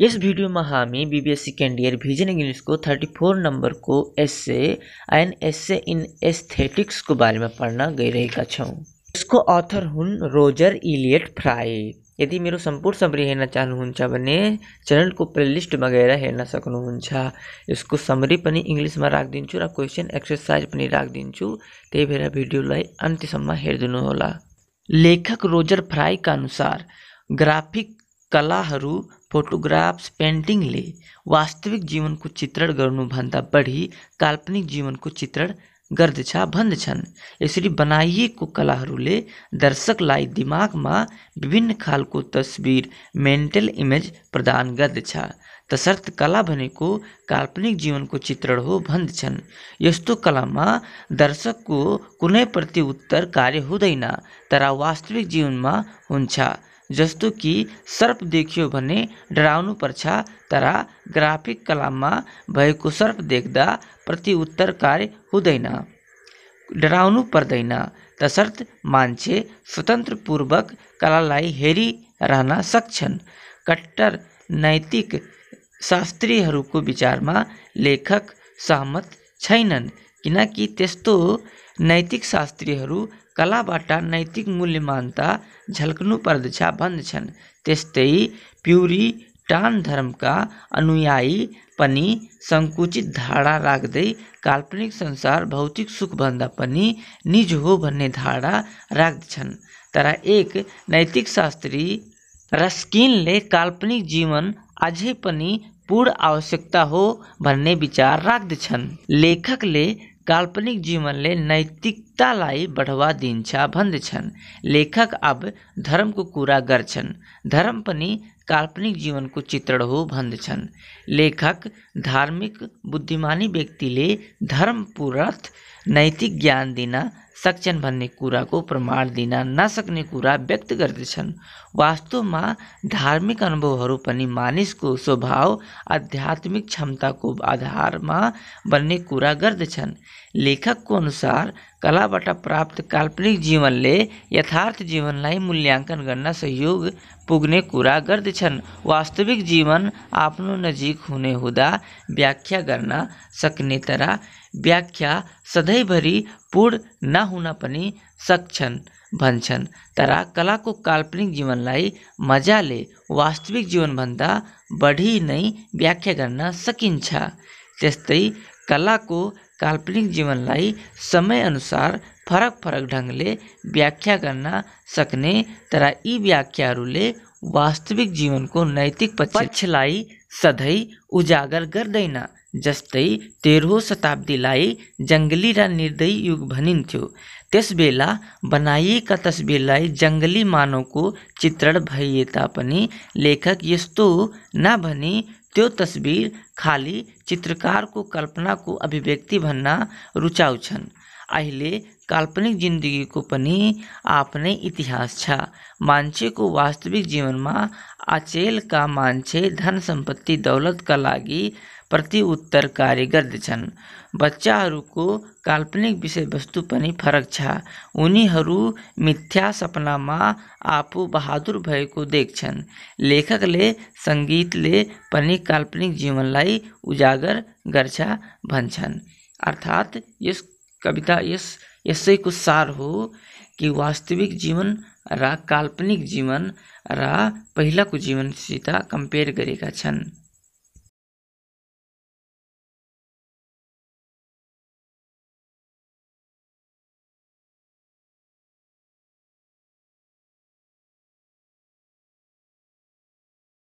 इस वीडियो में हमी बीबीएससी सेकेंड ईयर इंग्लिश को 34 नंबर को एस से एन एस से इन एस्थेटिक्स को बारे में पढ़ना गई रही इसको author who Roger Elliot Fry यदि मेरे संपूर्ण समरी हेर्न चाहनुहुन्छ चैनल को प्लेलिस्ट गए हेन सकूँ इसको समरी पनि इङ्ग्लिसमा राखिदिन्छु र क्वेसन एक्सर्साइज पनि राखिदिन्छु त्यही भएर भिडियोलाई अन्त्यसम्म हेरिदिनुहोला लेखक रोजर फ्राई का अनुसार ग्राफिक कलाहरू फोटोग्राफ्स पेन्टिङले वास्तविक जीवनको चित्रण गर्नुभन्दा बढी काल्पनिक जीवनको चित्रण गर्दछ भन्दछन् यसरी बनाइएको कलाहरूले दर्शकलाई दिमागमा विभिन्न खालको तस्बिर मेन्टल इमेज प्रदान गर्दछ तसर्थ कला भनेको काल्पनिक जीवनको चित्रण हो भन्दछन् यस्तो कलामा दर्शकको कुनै प्रति उत्तर कार्य हुँदैन तर वास्तविक जीवनमा हुन्छ जस्तु कि सर्प देखियो भने ડરાવનું પરછા તરા ગ્રાફિક કલામમાં भएको सर्प દેખ્દા પ્રતિ ઉત્તર કાર્ય हुँदैन डराउनु पर्दैन तसर्थ मान्छे स्वतन्त्रपूर्वक कलालाई हेरिरहन सक्छन् कट्टर नैतिक शास्त्रीहरूको विचारमा लेखक सहमत छैनन् किनकि त्यस्तो नैतिक शास्त्रीहरू कलाबाट नैतिक मूल्यमानता झल्कनु पर्दछ भन्दछन् त्यस्तै टान धर्मका अनुयायी पनि सङ्कुचित धारणा राख्दै काल्पनिक संसार भौतिक सुखभन्दा पनि निज हो भन्ने धारणा राख्दछन् तर एक नैतिक शास्त्री रस्किनले काल्पनिक जीवन अझै पनि पूर्ण आवश्यकता हो भन्ने विचार राख्दछन् लेखकले काल्पनिक जीवनले नैतिकतालाई बढावा दिन्छ भन्दछन् लेखक अब धर्मको कुरा गर्छन् धर्म पनि काल्पनिक जीवनको चित्रण हो भन्दछन् लेखक धार्मिक बुद्धिमानी व्यक्तिले धर्मपूर्थ नैतिक ज्ञान दिन भाई भन्ने कुराको प्रमाण दिन नसक्ने कुरा व्यक्त गर्दछन् वास्तवमा धार्मिक अनुभवहरू पनि मानिसको स्वभाव आध्यात्मिक क्षमताको आधारमा बन्ने कुरा गर्दछन् लेखकको अनुसार कलाबाट प्राप्त काल्पनिक जीवनले यथार्थ जीवनलाई मूल्याङ्कन गर्न सहयोग पुग्ने कुरा गर्दछन् वास्तविक जीवन आफ्नो नजिक हुने हुँदा व्याख्या गर्न सक्ने तर व्याख्या सधैँभरि पूर्ण नहुन पनि सक्छन् भन्छन् तर कलाको काल्पनिक जीवनलाई मजाले वास्तविक जीवनभन्दा बढी नै व्याख्या गर्न सकिन्छ त्यस्तै कलाको काल्पनिक समय अनुसार फरक फरक ले व्याख्या करना सकने तर ई व्याख्या वास्तविक को नैतिक लाई सधैँ उजागर जस्त तेरह शताब्दी लाई जंगली र निर्दयी युग का तस्वीर लाई जंगली मानव को चित्रण भइए लेखक यस्तो भनी त्यो तस्वीर खाली चित्रकार को कल्पना को अभिव्यक्ति भन्ना रुचाउँछन् अहिले काल्पनिक जिन्दगीको पनि आफ्नै इतिहास छ मान्छेको वास्तविक जीवनमा अचेलका मान्छे धन सम्पत्ति दौलतका लागि प्रतिउत्तर कार्य गर्दछन् बच्चाहरूको काल्पनिक विषयवस्तु पनि फरक छ उनीहरू मिथ्या सपनामा आफू बहादुर भएको देख्छन् लेखकले सङ्गीतले पनि काल्पनिक जीवनलाई उजागर गर्छ भन्छन् अर्थात् यस कविता यस यसैको सार हो कि वास्तविक जीवन र काल्पनिक जीवन र पहिलाको जीवनसित कम्पेयर गरेका छन्